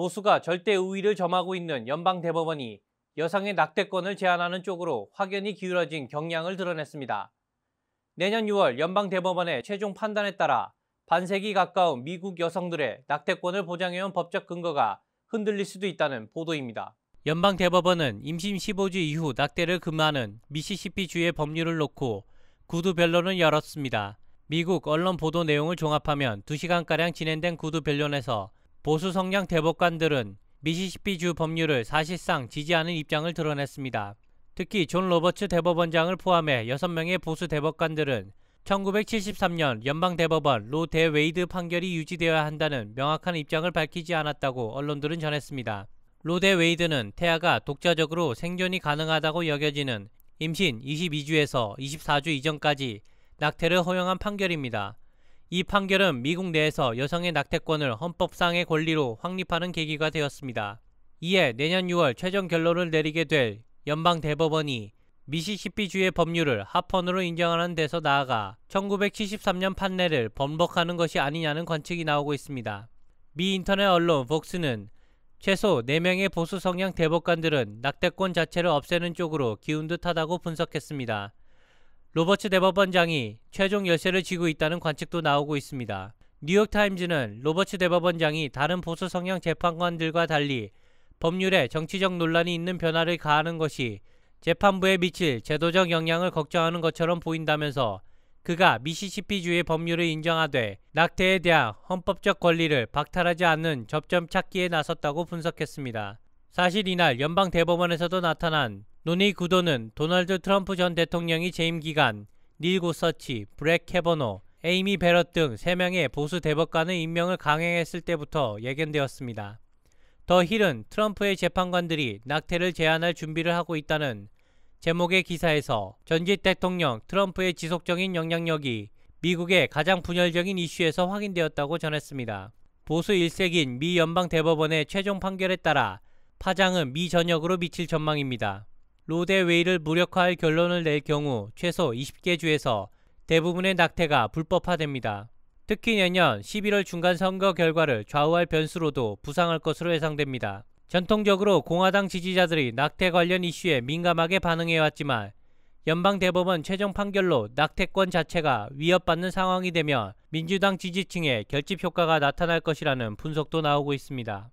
보수가 절대 우위를 점하고 있는 연방 대법원이 여성의 낙태권을 제한하는 쪽으로 확연히 기울어진 경향을 드러냈습니다. 내년 6월 연방 대법원의 최종 판단에 따라 반세기 가까운 미국 여성들의 낙태권을 보장해온 법적 근거가 흔들릴 수도 있다는 보도입니다. 연방 대법원은 임신 15주 이후 낙태를 금하는 미시시피주의 법률을 놓고 구두 변론을 열었습니다. 미국 언론 보도 내용을 종합하면 2시간가량 진행된 구두 변론에서 보수 성향 대법관들은 미시시피주 법률을 사실상 지지하는 입장을 드러냈습니다. 특히 존 로버츠 대법원장을 포함해 6명의 보수 대법관들은 1973년 연방대법원 로대 웨이드 판결이 유지되어야 한다는 명확한 입장을 밝히지 않았다고 언론들은 전했습니다. 로대 웨이드는 태아가 독자적으로 생존이 가능하다고 여겨지는 임신 22주에서 24주 이전까지 낙태를 허용한 판결입니다. 이 판결은 미국 내에서 여성의 낙태권을 헌법상의 권리로 확립하는 계기가 되었습니다. 이에 내년 6월 최종 결론을 내리게 될 연방 대법원이 미시시피주의 법률을 합헌으로 인정하는 데서 나아가 1973년 판례를 번복하는 것이 아니냐는 관측이 나오고 있습니다. 미 인터넷 언론 복스는 최소 4명의 보수 성향 대법관들은 낙태권 자체를 없애는 쪽으로 기운 듯하다고 분석했습니다. 로버츠 대법원장이 최종 열쇠를 쥐고 있다는 관측도 나오고 있습니다. 뉴욕타임즈는 로버츠 대법원장이 다른 보수 성향 재판관들과 달리 법률에 정치적 논란이 있는 변화를 가하는 것이 재판부에 미칠 제도적 영향을 걱정하는 것처럼 보인다면서 그가 미시시피주의 법률을 인정하되 낙태에 대한 헌법적 권리를 박탈하지 않는 접점 찾기에 나섰다고 분석했습니다. 사실 이날 연방 대법원에서도 나타난 논의 구도는 도널드 트럼프 전 대통령이 재임 기간 닐 고서치, 브렉 캐버노, 에이미 베럿 등 3명의 보수 대법관의 임명을 강행했을 때부터 예견되었습니다. 더 힐은 트럼프의 재판관들이 낙태를 제한할 준비를 하고 있다는 제목의 기사에서 전직 대통령 트럼프의 지속적인 영향력이 미국의 가장 분열적인 이슈에서 확인되었다고 전했습니다. 보수 일색인 미 연방 대법원의 최종 판결에 따라 파장은 미 전역으로 미칠 전망입니다. 로데웨이를 무력화할 결론을 낼 경우 최소 20개 주에서 대부분의 낙태가 불법화됩니다. 특히 내년 11월 중간 선거 결과를 좌우할 변수로도 부상할 것으로 예상됩니다. 전통적으로 공화당 지지자들이 낙태 관련 이슈에 민감하게 반응해왔지만 연방 대법원 최종 판결로 낙태권 자체가 위협받는 상황이 되면 민주당 지지층에 결집 효과가 나타날 것이라는 분석도 나오고 있습니다.